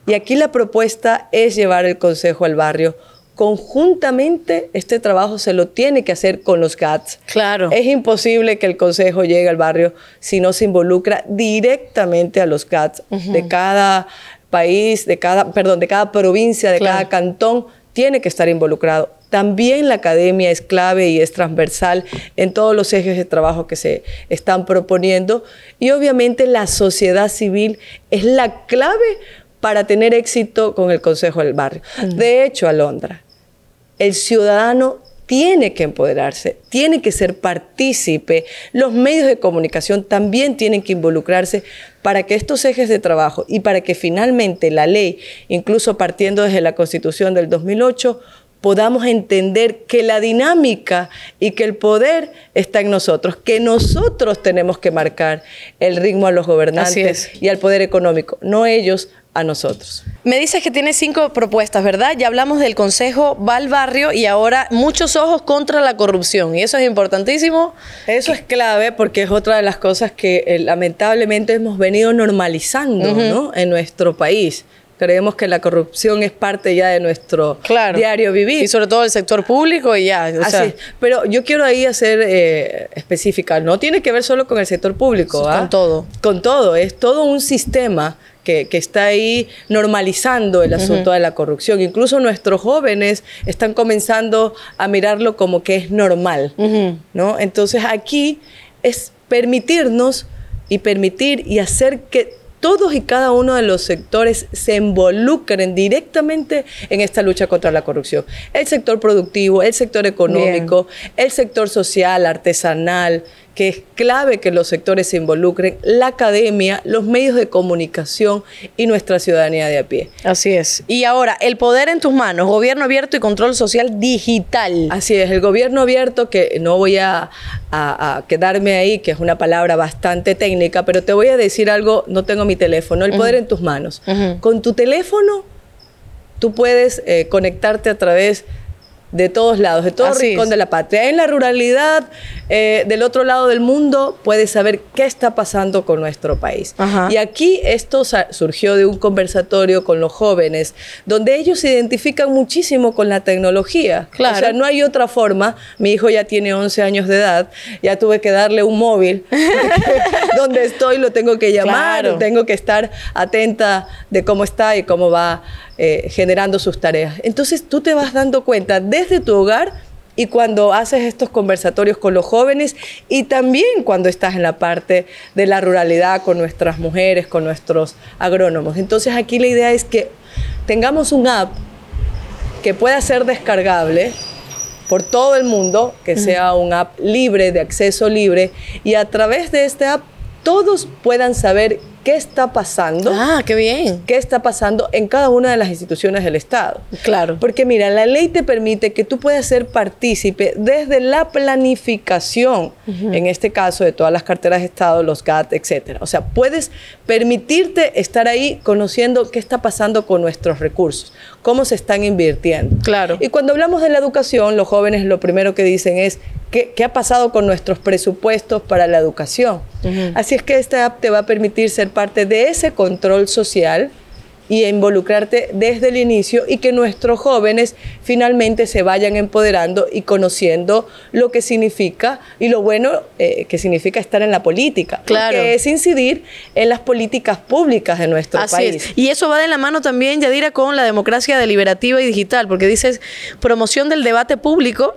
Y aquí la propuesta es llevar el consejo al barrio. Conjuntamente este trabajo se lo tiene que hacer con los GATS. Claro. Es imposible que el consejo llegue al barrio si no se involucra directamente a los GATS de cada país, de cada, perdón, de cada provincia, de cada cantón, tiene que estar involucrado también la academia es clave y es transversal en todos los ejes de trabajo que se están proponiendo. Y obviamente la sociedad civil es la clave para tener éxito con el Consejo del Barrio. Mm. De hecho, Alondra, el ciudadano tiene que empoderarse, tiene que ser partícipe. Los medios de comunicación también tienen que involucrarse para que estos ejes de trabajo y para que finalmente la ley, incluso partiendo desde la Constitución del 2008, podamos entender que la dinámica y que el poder está en nosotros, que nosotros tenemos que marcar el ritmo a los gobernantes y al poder económico, no ellos a nosotros. Me dices que tienes cinco propuestas, ¿verdad? Ya hablamos del Consejo, va barrio y ahora muchos ojos contra la corrupción. Y eso es importantísimo. Eso es clave porque es otra de las cosas que eh, lamentablemente hemos venido normalizando en nuestro país creemos que la corrupción es parte ya de nuestro diario vivir. Y sobre todo el sector público y ya. pero yo quiero ahí hacer eh, específica, no tiene que ver solo con el sector público. ¿ah? Con todo. Con todo, es todo un sistema que, está ahí normalizando el asunto de la corrupción. Incluso nuestros jóvenes están comenzando a mirarlo como que es normal, ¿no? Entonces aquí es permitirnos y permitir y hacer que todos y cada uno de los sectores se involucren directamente en esta lucha contra la corrupción. El sector productivo, el sector económico, el sector social, artesanal, que es clave que los sectores se involucren, la academia, los medios de comunicación y nuestra ciudadanía de a pie. Así es. Y ahora, el poder en tus manos, gobierno abierto y control social digital. Así es, el gobierno abierto, que no voy a, quedarme ahí, que es una palabra bastante técnica, pero te voy a decir algo, no tengo mi teléfono, el poder en tus manos. Con tu teléfono, tú puedes eh, conectarte a través de todos lados, de todo rincón de la patria. En la ruralidad, eh, del otro lado del mundo, puedes saber qué está pasando con nuestro país. Y aquí esto surgió de un conversatorio con los jóvenes, donde ellos se identifican muchísimo con la tecnología. Claro. O sea, no hay otra forma. Mi hijo ya tiene 11 años de edad, ya tuve que darle un móvil. donde estoy lo tengo que llamar, tengo que estar atenta de cómo está y cómo va eh, generando sus tareas. Entonces tú te vas dando cuenta desde tu hogar y cuando haces estos conversatorios con los jóvenes y también cuando estás en la parte de la ruralidad con nuestras mujeres, con nuestros agrónomos. Entonces aquí la idea es que tengamos un app que pueda ser descargable por todo el mundo, que sea un app libre, de acceso libre, y a través de este app todos puedan saber qué está pasando. Ah, qué bien. Qué está pasando en cada una de las instituciones del Estado. Claro. Porque mira, la ley te permite que tú puedas ser partícipe desde la planificación, en este caso de todas las carteras de Estado, los GATT, etc. O sea, puedes permitirte estar ahí conociendo qué está pasando con nuestros recursos, cómo se están invirtiendo. Claro. Y cuando hablamos de la educación, los jóvenes lo primero que dicen es ¿Qué, ha pasado con nuestros presupuestos para la educación. Así es que esta app te va a permitir ser parte de ese control social y involucrarte desde el inicio y que nuestros jóvenes finalmente se vayan empoderando y conociendo lo que significa y lo bueno eh, que significa estar en la política, claro. que es incidir en las políticas públicas de nuestro país. Y eso va de la mano también, Yadira, con la democracia deliberativa y digital, porque dices promoción del debate público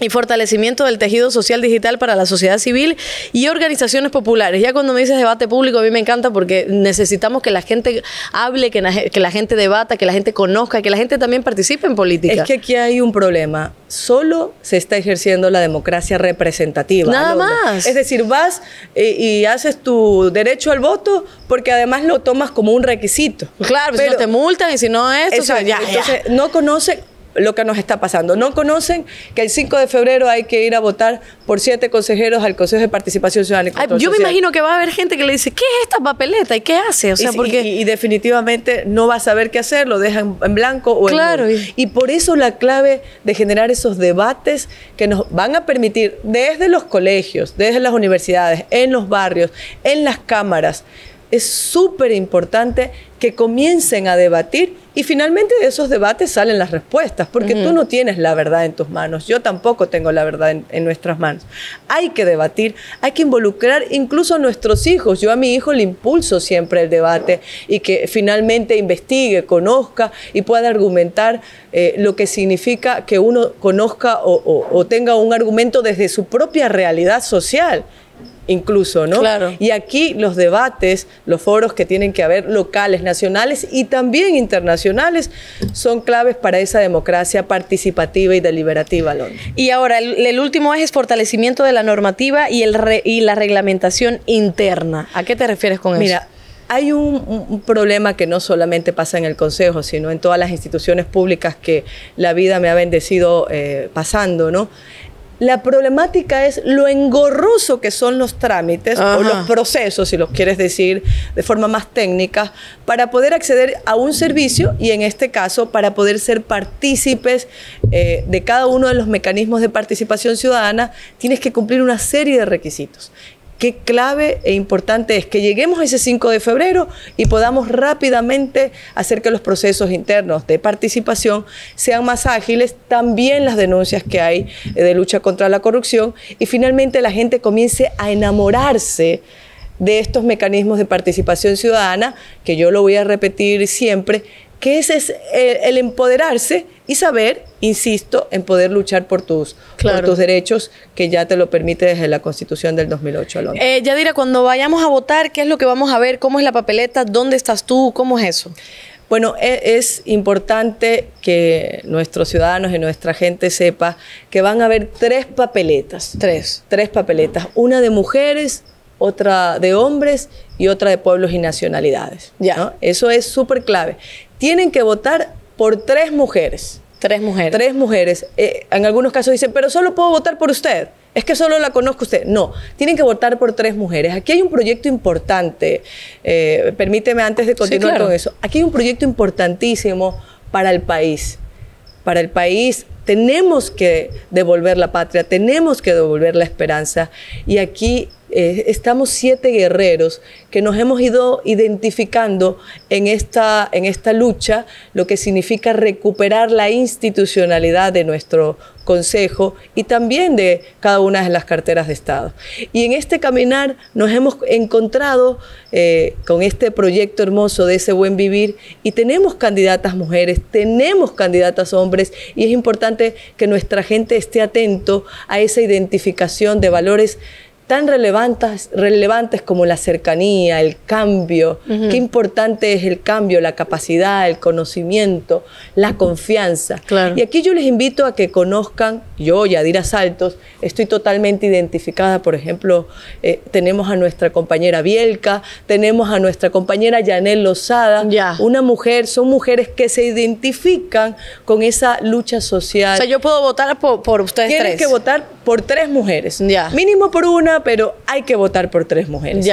y fortalecimiento del tejido social digital para la sociedad civil y organizaciones populares. Ya cuando me dices debate público, a mí me encanta porque necesitamos que la gente hable, que, la, gente debata, que la gente conozca, que la gente también participe en política. Es que aquí hay un problema. Solo se está ejerciendo la democracia representativa. Nada más. Es decir, vas y, haces tu derecho al voto porque además lo tomas como un requisito. Claro, si no te multan y si no es, ya, entonces no conoce lo que nos está pasando. No conocen que el 5 de febrero hay que ir a votar por siete consejeros al Consejo de Participación Ciudadana. yo me imagino que va a haber gente que le dice, ¿qué es esta papeleta? ¿Y qué hace? sea, y, porque... Y, definitivamente no va a saber qué hacer, lo dejan en blanco o claro, Y por eso la clave de generar esos debates que nos van a permitir desde los colegios, desde las universidades, en los barrios, en las cámaras, es súper importante que comiencen a debatir y finalmente de esos debates salen las respuestas, porque tú no tienes la verdad en tus manos, yo tampoco tengo la verdad en, nuestras manos. Hay que debatir, hay que involucrar incluso a nuestros hijos. Yo a mi hijo le impulso siempre el debate y que finalmente investigue, conozca y pueda argumentar eh, lo que significa que uno conozca o tenga un argumento desde su propia realidad social incluso, ¿no? Claro. Y aquí los debates, los foros que tienen que haber locales, nacionales y también internacionales son claves para esa democracia participativa y deliberativa, Y ahora, el, último es el fortalecimiento de la normativa y, el y la reglamentación interna. ¿A qué te refieres con eso? Mira, hay un, problema que no solamente pasa en el Consejo, sino en todas las instituciones públicas que la vida me ha bendecido eh, pasando, ¿no? La problemática es lo engorroso que son los trámites o los procesos, si los quieres decir de forma más técnica, para poder acceder a un servicio y en este caso para poder ser partícipes eh, de cada uno de los mecanismos de participación ciudadana, tienes que cumplir una serie de requisitos qué clave e importante es que lleguemos a ese 5 de febrero y podamos rápidamente hacer que los procesos internos de participación sean más ágiles, también las denuncias que hay eh, de lucha contra la corrupción y finalmente la gente comience a enamorarse de estos mecanismos de participación ciudadana, que yo lo voy a repetir siempre, que ese es el, el empoderarse y saber, insisto, en poder luchar por tus, derechos, que ya te lo permite desde la Constitución del 2008. ella Eh, Yadira, cuando vayamos a votar, ¿qué es lo que vamos a ver? ¿Cómo es la papeleta? ¿Dónde estás tú? ¿Cómo es eso? Bueno, e, es, importante que nuestros ciudadanos y nuestra gente sepa que van a haber tres papeletas. Tres. Tres papeletas. Una de mujeres, otra de hombres y otra de pueblos y nacionalidades. Ya. Eso es súper clave. Tienen que votar por tres mujeres. Tres mujeres. Tres mujeres. Eh, en algunos casos dicen, pero solo puedo votar por usted. Es que solo la conozco usted. No, tienen que votar por tres mujeres. Aquí hay un proyecto importante. Eh, permíteme antes de continuar con eso. Aquí hay un proyecto importantísimo para el país. Para el país tenemos que devolver la patria, tenemos que devolver la esperanza. Y aquí eh, estamos siete guerreros que nos hemos ido identificando en esta, en esta lucha, lo que significa recuperar la institucionalidad de nuestro consejo y también de cada una de las carteras de Estado. Y en este caminar nos hemos encontrado eh, con este proyecto hermoso de ese buen vivir y tenemos candidatas mujeres, tenemos candidatas hombres y es importante que nuestra gente esté atento a esa identificación de valores tan relevantes, relevantes como la cercanía, el cambio, qué importante es el cambio, la capacidad, el conocimiento, la confianza. Y aquí yo les invito a que conozcan, yo, Yadira Saltos, estoy totalmente identificada, por ejemplo, eh, tenemos a nuestra compañera Bielka, tenemos a nuestra compañera Yanel Lozada, una mujer, son mujeres que se identifican con esa lucha social. O sea, yo puedo votar por, ustedes. Tienes que votar por tres mujeres. Mínimo por una, pero hay que votar por tres mujeres.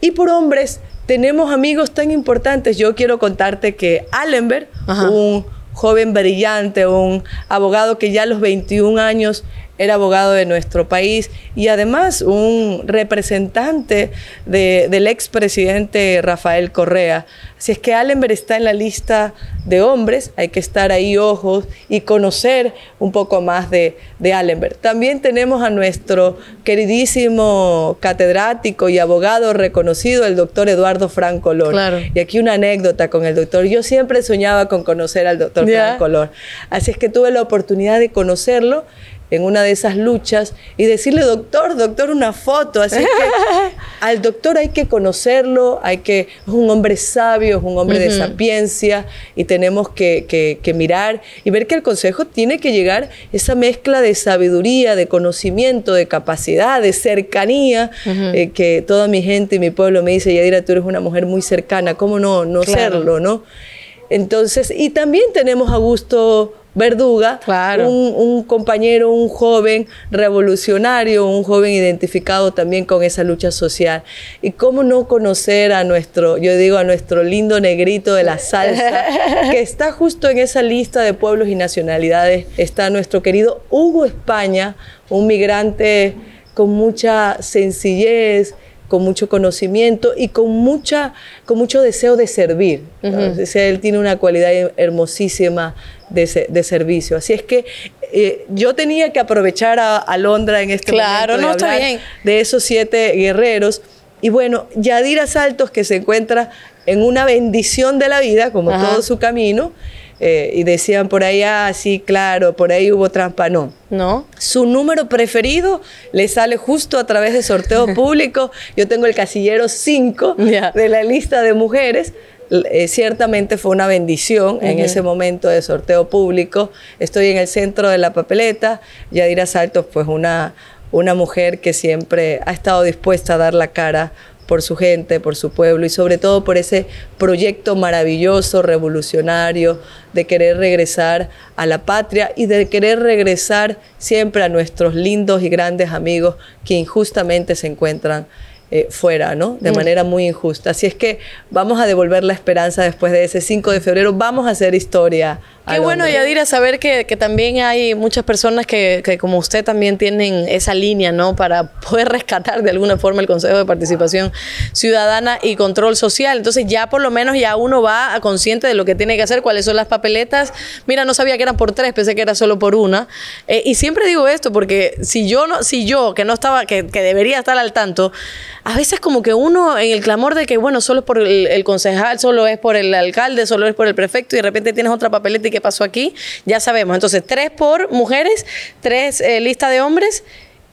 Y por hombres, tenemos amigos tan importantes. Yo quiero contarte que Allenberg, un joven brillante, un abogado que ya a los 21 años era abogado de nuestro país y además un representante del expresidente Rafael Correa. Así es que Allenberg está en la lista de hombres, hay que estar ahí ojos y conocer un poco más de, de Allenberg. También tenemos a nuestro queridísimo catedrático y abogado reconocido, el doctor Eduardo franco Claro. Y aquí una anécdota con el doctor. Yo siempre soñaba con conocer al doctor franco lópez. Así es que tuve la oportunidad de conocerlo en una de esas luchas y decirle, doctor, doctor, una foto. Así que al doctor hay que conocerlo, hay que, es un hombre sabio, es un hombre de sapiencia y tenemos que, que, mirar y ver que el consejo tiene que llegar esa mezcla de sabiduría, de conocimiento, de capacidad, de cercanía, eh, que toda mi gente y mi pueblo me dice, Yadira, tú eres una mujer muy cercana, ¿cómo no, no serlo, no? Entonces, y también tenemos a gusto Verduga, un, un, compañero, un joven revolucionario, un joven identificado también con esa lucha social. Y cómo no conocer a nuestro, yo digo, a nuestro lindo negrito de la salsa, que está justo en esa lista de pueblos y nacionalidades, está nuestro querido Hugo España, un migrante con mucha sencillez, con mucho conocimiento y con, mucha, con mucho deseo de servir. sea, él tiene una cualidad hermosísima de, servicio. Así es que eh, yo tenía que aprovechar a, Alondra Londra en este momento de, esos siete guerreros. Y bueno, Yadira Saltos, que se encuentra en una bendición de la vida, como todo su camino, eh, y decían por ahí, ah, sí, claro, por ahí hubo trampa. No. No. Su número preferido le sale justo a través de sorteo público. Yo tengo el casillero 5 de la lista de mujeres. Eh, ciertamente fue una bendición en ese momento de sorteo público. Estoy en el centro de la papeleta. Yadira Saltos, pues una, una mujer que siempre ha estado dispuesta a dar la cara por su gente, por su pueblo y sobre todo por ese proyecto maravilloso, revolucionario, de querer regresar a la patria y de querer regresar siempre a nuestros lindos y grandes amigos que injustamente se encuentran eh, fuera, ¿no? De manera muy injusta. Así es que vamos a devolver la esperanza después de ese 5 de febrero. Vamos a hacer historia. Qué bueno, Yadira, saber que, también hay muchas personas que, como usted, también tienen esa línea, ¿no? Para poder rescatar de alguna forma el Consejo de Participación Ciudadana y Control Social. Entonces, ya por lo menos ya uno va a consciente de lo que tiene que hacer, cuáles son las papeletas. Mira, no sabía que eran por tres, pensé que era solo por una. Eh, y siempre digo esto, porque si yo, no, si yo que no estaba, que, que debería estar al tanto, a veces como que uno en el clamor de que, bueno, solo es por el, concejal, solo es por el alcalde, solo es por el prefecto y de repente tienes otra papeleta y qué pasó aquí, ya sabemos. Entonces, tres por mujeres, tres eh, lista de hombres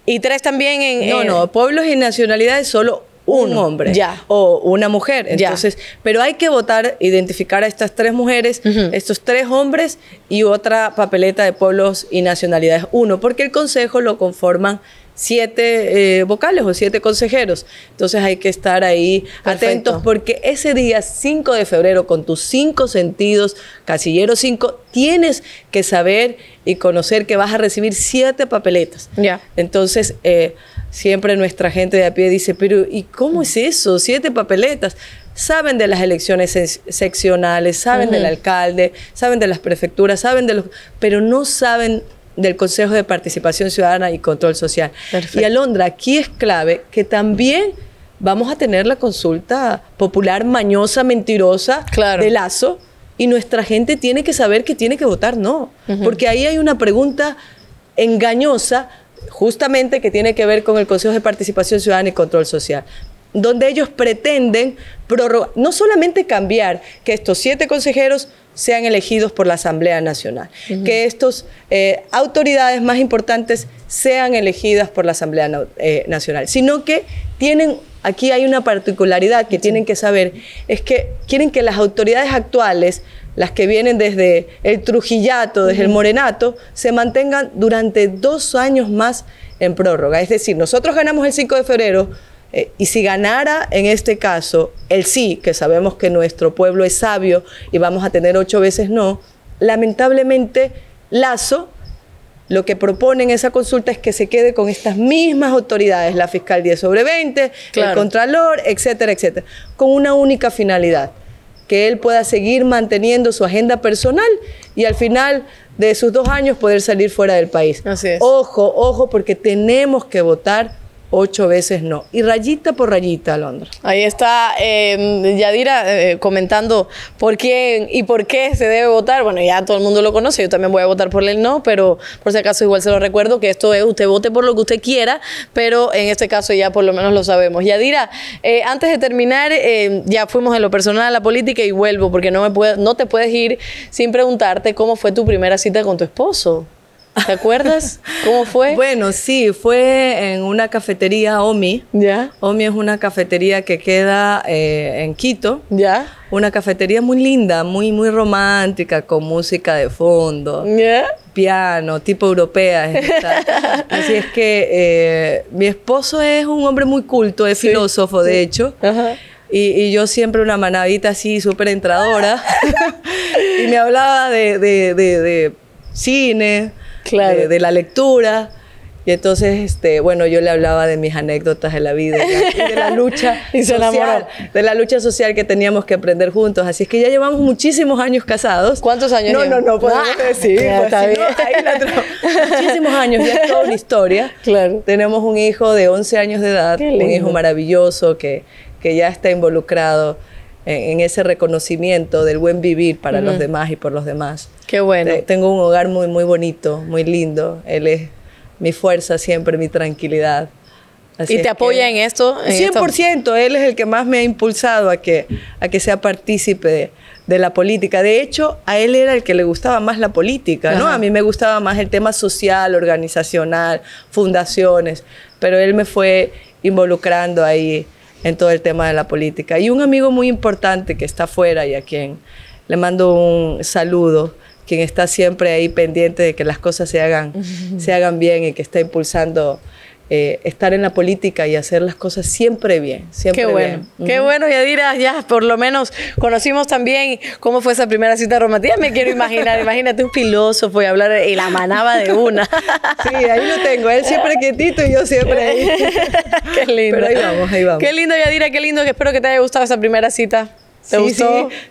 y tres también en... No, no, pueblos y nacionalidades solo un hombre ya. o una mujer. Entonces, pero hay que votar, identificar a estas tres mujeres, estos tres hombres y otra papeleta de pueblos y nacionalidades, uno, porque el consejo lo conforman siete eh, vocales o siete consejeros. Entonces hay que estar ahí atentos porque ese día 5 de febrero, con tus cinco sentidos, casillero 5, tienes que saber y conocer que vas a recibir siete papeletas. ya Entonces, eh, siempre nuestra gente de a pie dice, pero ¿y cómo es eso? Siete papeletas saben de las elecciones seccionales, saben del alcalde, saben de las prefecturas, saben de los, pero no saben del Consejo de Participación Ciudadana y Control Social. Y Alondra, aquí es clave que también vamos a tener la consulta popular mañosa, mentirosa de Lazo y nuestra gente tiene que saber que tiene que votar no, porque ahí hay una pregunta engañosa justamente que tiene que ver con el Consejo de Participación Ciudadana y Control Social donde ellos pretenden no solamente cambiar que estos siete consejeros sean elegidos por la Asamblea Nacional, que estas eh, autoridades más importantes sean elegidas por la Asamblea eh, Nacional, sino que tienen, aquí hay una particularidad que tienen que saber, es que quieren que las autoridades actuales, las que vienen desde el Trujillato, desde el Morenato, se mantengan durante dos años más en prórroga. Es decir, nosotros ganamos el 5 de febrero, eh, y si ganara en este caso el sí, que sabemos que nuestro pueblo es sabio y vamos a tener ocho veces no, lamentablemente Lazo lo que proponen esa consulta es que se quede con estas mismas autoridades, la fiscal 10 sobre 20, el contralor, etcétera, etcétera, con una única finalidad, que él pueda seguir manteniendo su agenda personal y al final de sus dos años poder salir fuera del país. Así es. Ojo, ojo, porque tenemos que votar ocho veces no. Y rayita por rayita, Alondra. Ahí está em, Yadira eh, comentando por quién y por qué se debe votar. Bueno, ya todo el mundo lo conoce, yo también voy a votar por el no, pero por si acaso igual se lo recuerdo que esto es usted vote por lo que usted quiera, pero en este caso ya por lo menos lo sabemos. Yadira, eh, antes de terminar, em, ya fuimos en lo personal a la política y vuelvo porque no, me puede, no te puedes ir sin preguntarte cómo fue tu primera cita con tu esposo. ¿Te acuerdas? ¿Cómo fue? Bueno, sí, fue en una cafetería OMI. ¿Ya? OMI es una cafetería que queda eh, en Quito. ¿Ya? Una cafetería muy linda, muy, muy romántica, con música de fondo. Piano, tipo europea. Así es que eh, mi esposo es un hombre muy culto, es filósofo, de hecho. Ajá. Y, yo siempre una manadita así, súper entradora. y me hablaba de cine, de, la lectura. Y entonces, este, bueno, yo le hablaba de mis anécdotas de la vida y de la lucha social, de la lucha social que teníamos que aprender juntos. Así es que ya llevamos muchísimos años casados. ¿Cuántos años? No, no, no, podemos pues, muchísimos años, ya es toda una historia. Claro. Tenemos un hijo de 11 años de edad, un hijo maravilloso que, que ya está involucrado en, ese reconocimiento del buen vivir para los demás y por los demás. Qué bueno. Tengo un hogar muy, muy bonito, muy lindo. Él es mi fuerza siempre, mi tranquilidad. Así ¿Y te apoya en esto? 100%, él es el que más me ha impulsado a que, a que sea partícipe de, la política. De hecho, a él era el que le gustaba más la política, ¿no? A mí me gustaba más el tema social, organizacional, fundaciones, pero él me fue involucrando ahí en todo el tema de la política. Y un amigo muy importante que está afuera y a quien le mando un saludo, quien está siempre ahí pendiente de que las cosas se hagan, se hagan bien y que está impulsando eh, estar en la política y hacer las cosas siempre bien, siempre Qué bueno, qué bueno, Yadira, ya por lo menos conocimos también cómo fue esa primera cita romántica, me quiero imaginar, imagínate un filósofo y hablar y la manaba de una. sí, ahí lo tengo, él siempre quietito y yo siempre ahí. qué lindo. Pero ahí vamos, ahí vamos. Qué lindo, Yadira, qué lindo, que espero que te haya gustado esa primera cita sí, Sí,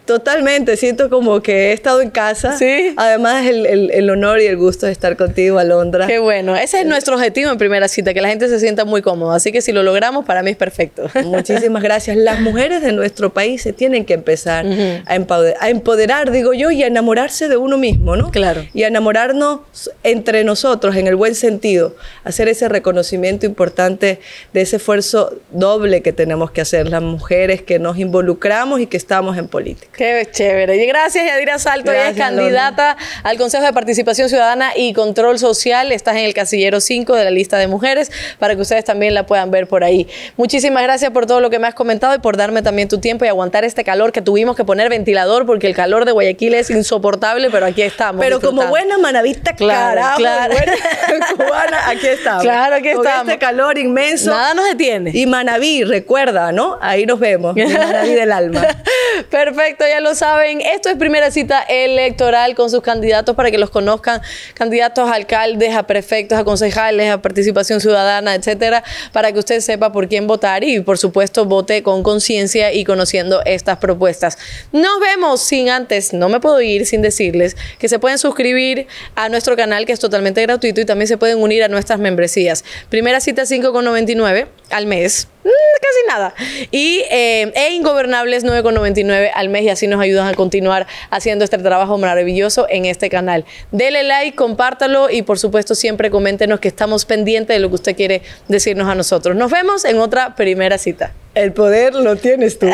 totalmente. Siento como que he estado en casa. Además, el, el, honor y el gusto de estar contigo, Alondra. Qué bueno. Ese es nuestro objetivo en primera cita, que la gente se sienta muy cómoda. Así que si lo logramos, para mí es perfecto. Muchísimas gracias. Las mujeres de nuestro país se tienen que empezar a, a empoderar, digo yo, y a enamorarse de uno mismo, ¿no? Claro. Y a enamorarnos entre nosotros, en el buen sentido. Hacer ese reconocimiento importante de ese esfuerzo doble que tenemos que hacer las mujeres que nos involucramos y que estamos en política. Qué chévere. Y gracias, Yadira Salto. Ella es candidata al Consejo de Participación Ciudadana y Control Social. Estás en el casillero 5 de la lista de mujeres para que ustedes también la puedan ver por ahí. Muchísimas gracias por todo lo que me has comentado y por darme también tu tiempo y aguantar este calor que tuvimos que poner ventilador porque el calor de Guayaquil es insoportable, pero aquí estamos. Pero como buena manavista, claro, carajo, Buena cubana, aquí estamos. Claro, aquí estamos. este calor inmenso. Nada nos detiene. Y Manaví, recuerda, ¿no? Ahí nos vemos. Manaví del alma. Perfecto, ya lo saben. Esto es primera cita electoral con sus candidatos para que los conozcan, candidatos a alcaldes, a prefectos, a concejales, a participación ciudadana, etcétera, para que usted sepa por quién votar y por supuesto vote con conciencia y conociendo estas propuestas. Nos vemos sin antes, no me puedo ir sin decirles que se pueden suscribir a nuestro canal que es totalmente gratuito y también se pueden unir a nuestras membresías. Primera cita 5,99 al mes Mm, casi nada. Y em, e Ingobernables 9,99 al mes y así nos ayudan a continuar haciendo este trabajo maravilloso en este canal. Dele like, compártalo y por supuesto siempre coméntenos que estamos pendientes de lo que usted quiere decirnos a nosotros. Nos vemos en otra primera cita. El poder lo tienes tú.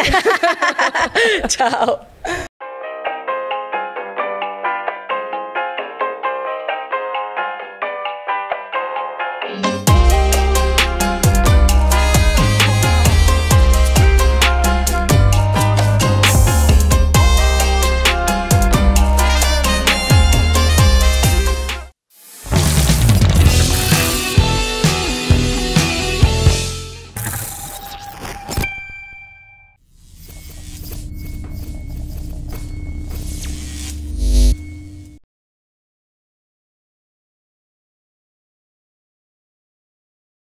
Chao.